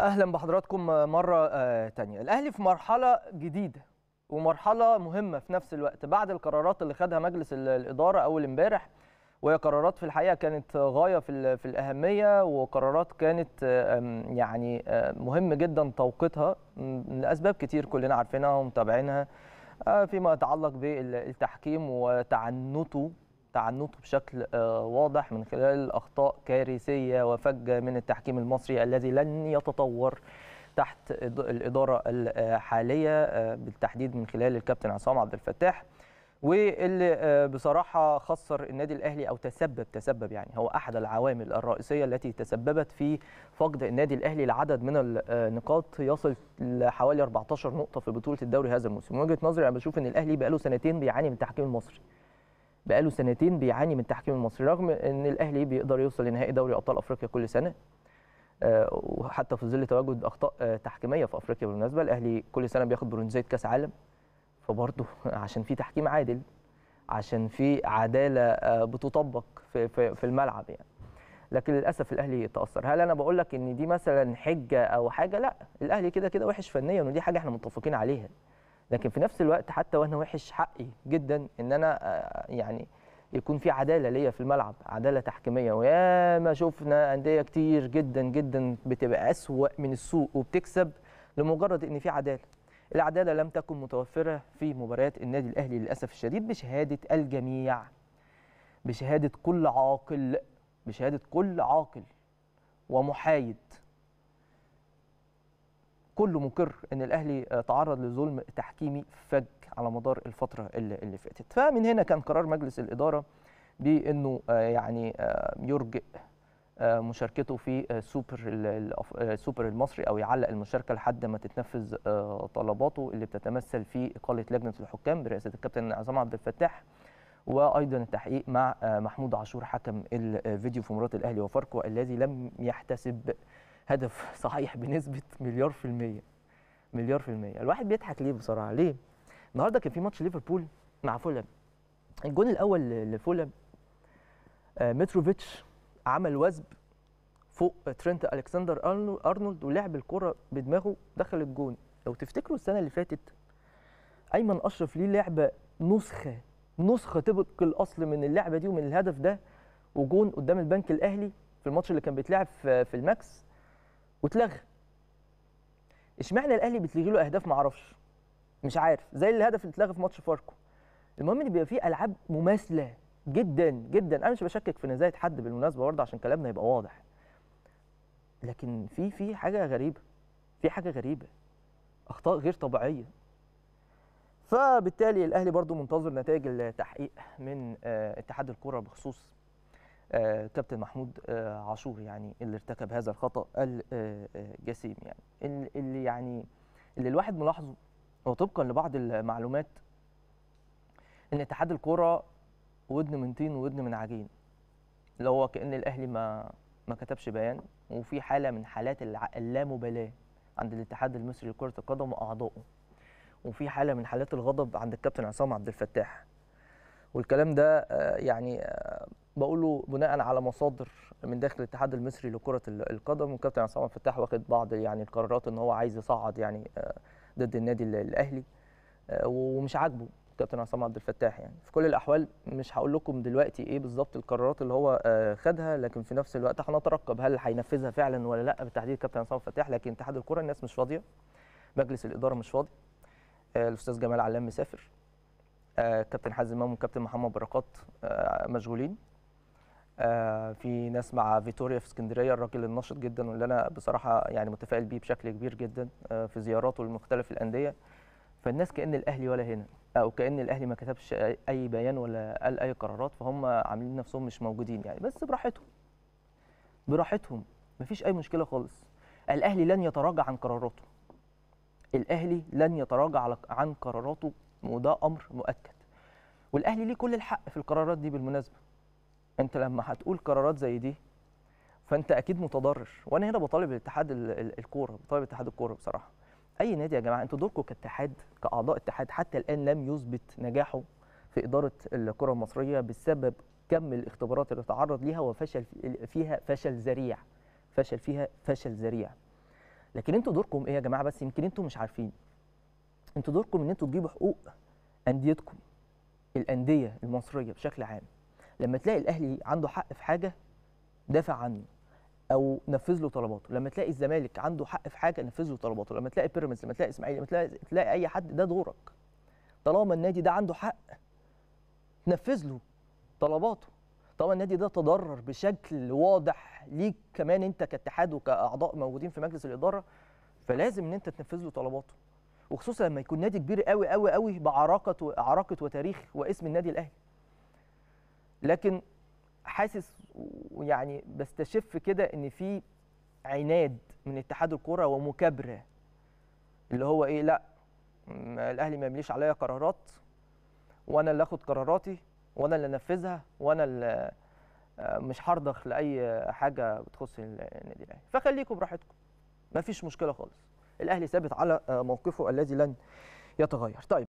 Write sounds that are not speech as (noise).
اهلا بحضراتكم مره آه، تانية الاهلي في مرحله جديده ومرحله مهمه في نفس الوقت بعد القرارات اللي خدها مجلس الاداره اول امبارح وهي قرارات في الحقيقه كانت غايه في في الاهميه وقرارات كانت يعني آه، مهم جدا توقيتها لاسباب كتير كلنا عارفينها ومتابعينها آه، فيما يتعلق بالتحكيم وتعنته تعنته بشكل آه، واضح من خلال أخطاء كارثية وفجة من التحكيم المصري الذي لن يتطور تحت الإدارة الحالية آه، بالتحديد من خلال الكابتن عصام عبد الفتاح واللي آه، بصراحة خسر النادي الأهلي أو تسبب تسبب يعني هو أحد العوامل الرئيسية التي تسببت في فقد النادي الأهلي لعدد من النقاط يصل لحوالي 14 نقطة في بطولة الدوري هذا الموسم من وجهة نظري أنا بشوف إن الأهلي بقاله سنتين بيعاني من التحكيم المصري بقاله سنتين بيعاني من التحكيم المصري رغم ان الاهلي بيقدر يوصل لنهائي دوري ابطال افريقيا كل سنه آه، وحتى في ظل تواجد اخطاء آه، تحكيميه في افريقيا بالمناسبه الاهلي كل سنه بياخد برونزيه كاس عالم فبرضه (laughs) عشان في تحكيم عادل عشان في عداله آه، بتطبق في, في, في الملعب يعني لكن للاسف الاهلي تاثر هل انا بقول لك ان دي مثلا حجه او حاجه لا الاهلي كده كده وحش فنيا ودي حاجه احنا متفقين عليها لكن في نفس الوقت حتى وانا وحش حقي جدا ان انا آه، يعني يكون في عداله ليا في الملعب عداله تحكيميه ويا ما شفنا انديه كتير جدا جدا بتبقى اسوا من السوق وبتكسب لمجرد ان في عداله العداله لم تكن متوفره في مباريات النادي الاهلي للاسف الشديد بشهاده الجميع بشهاده كل عاقل بشهاده كل عاقل ومحايد كله مقر ان الاهلي آه، تعرض لظلم تحكيمي فج على مدار الفتره اللي فاتت فمن هنا كان قرار مجلس الاداره بانه آه، يعني آه، يرجئ مشاركته في سوبر السوبر المصري او يعلق المشاركه لحد ما تتنفذ طلباته اللي بتتمثل في اقاله لجنه الحكام برئاسه الكابتن عصام عبد الفتاح وايضا التحقيق مع محمود عاشور حكم الفيديو في مباراه الاهلي وفاركو الذي لم يحتسب هدف صحيح بنسبه مليار في الميه مليار في الميه الواحد بيضحك ليه بصراحه ليه النهارده كان في ماتش ليفربول مع فولهام الجون الاول لفولهام آه، متروفيتش عمل وزب فوق ترينت الكسندر ارنولد ولعب الكره بدماغه دخل الجون لو تفتكروا السنه اللي فاتت ايمن اشرف ليه لعبه نسخه نسخه طبق الاصل من اللعبه دي ومن الهدف ده وجون قدام البنك الاهلي في الماتش اللي كان بيتلعب في الماكس واتلغى اشمعنى الاهلي بتلغي له اهداف ما اعرفش مش عارف زي الهدف اللي اتلغى في ماتش فاركو المهم ان بيبقى فيه العاب مماثله جدا جدا انا مش بشكك في نزاهه حد بالمناسبه برضه عشان كلامنا يبقى واضح لكن في في حاجه غريبه في حاجه غريبه اخطاء غير طبيعيه فبالتالي الاهلي برضه منتظر نتائج التحقيق من آه، اتحاد الكره بخصوص آه، كابتن محمود آه، عاشور يعني اللي ارتكب هذا الخطا الجسيم يعني اللي يعني اللي الواحد ملاحظه وطبقا لبعض المعلومات ان اتحاد الكوره ودن من طين وودن من عجين اللي هو كان الاهلي ما ما كتبش بيان وفي حاله من حالات اللامبالاه عند الاتحاد المصري لكره القدم واعضائه وفي حاله من حالات الغضب عند الكابتن عصام عبد الفتاح والكلام ده آه، يعني بقوله بناء على مصادر من داخل الاتحاد المصري لكره القدم والكابتن عصام فتاح واخد بعض يعني القرارات ان هو عايز يصعد يعني آه، ضد النادي الاهلي آه، ومش عاجبه كابتن عصام عبد الفتاح يعني في كل الاحوال مش هقول لكم دلوقتي ايه بالظبط القرارات اللي هو آه، خدها لكن في نفس الوقت هنترقب هل هينفذها فعلا ولا لا بالتحديد كابتن عصام فتاح لكن اتحاد الكره الناس مش فاضيه مجلس الاداره مش فاضي الاستاذ جمال علام مسافر كابتن حازم امام وكابتن محمد بركات مشغولين آه، في ناس مع فيتوريا في اسكندريه الراجل الناشط جدا واللي انا بصراحه يعني متفائل بيه بشكل كبير جدا آه، في زياراته لمختلف الانديه فالناس كان الاهلي ولا هنا او كان الاهلي ما كتبش اي بيان ولا قال اي قرارات فهم عاملين نفسهم مش موجودين يعني بس براحتهم براحتهم مفيش اي مشكله خالص الاهلي لن يتراجع عن قراراته الاهلي لن يتراجع عن قراراته وده امر مؤكد والاهلي ليه كل الحق في القرارات دي بالمناسبه انت لما هتقول قرارات زي دي فانت اكيد متضرر وانا هنا بطالب الاتحاد الكوره بطالب اتحاد الكوره بصراحه اي نادي يا جماعه انتوا دوركم كاتحاد كاعضاء اتحاد حتى الان لم يثبت نجاحه في اداره الكره المصريه بسبب كم الاختبارات اللي تعرض ليها وفشل فيها فشل ذريع فشل فيها فشل ذريع لكن انتوا دوركم ايه يا جماعه بس يمكن انتوا مش عارفين انتوا دوركم ان انتوا تجيبوا حقوق انديتكم الانديه المصريه بشكل عام لما تلاقي الاهلي عنده حق في حاجه دافع عنه او نفذ له طلباته لما تلاقي الزمالك عنده حق في حاجه نفذ له طلباته لما تلاقي بيراميدز لما تلاقي اسماعيلي لما تلاقي, تلاقي اي حد ده دورك طالما النادي ده عنده حق تنفذ له طلباته طالما النادي ده تضرر بشكل واضح ليك كمان انت كاتحاد وكاعضاء موجودين في مجلس الاداره فلازم ان انت تنفذ له طلباته وخصوصا لما يكون نادي كبير قوي قوي قوي بعراقه عراقه وتاريخ واسم النادي الاهلي لكن حاسس يعني بستشف كده ان في عناد من اتحاد الكوره ومكابره اللي هو ايه لا الاهلي ما يمليش عليا قرارات وانا اللي اخد قراراتي وانا اللي انفذها وانا اللي آه، مش هرضخ لاي حاجه بتخص النادي الاهلي فخليكم براحتكم ما فيش مشكله خالص الاهلي ثابت على آه، موقفه الذي لن يتغير طيب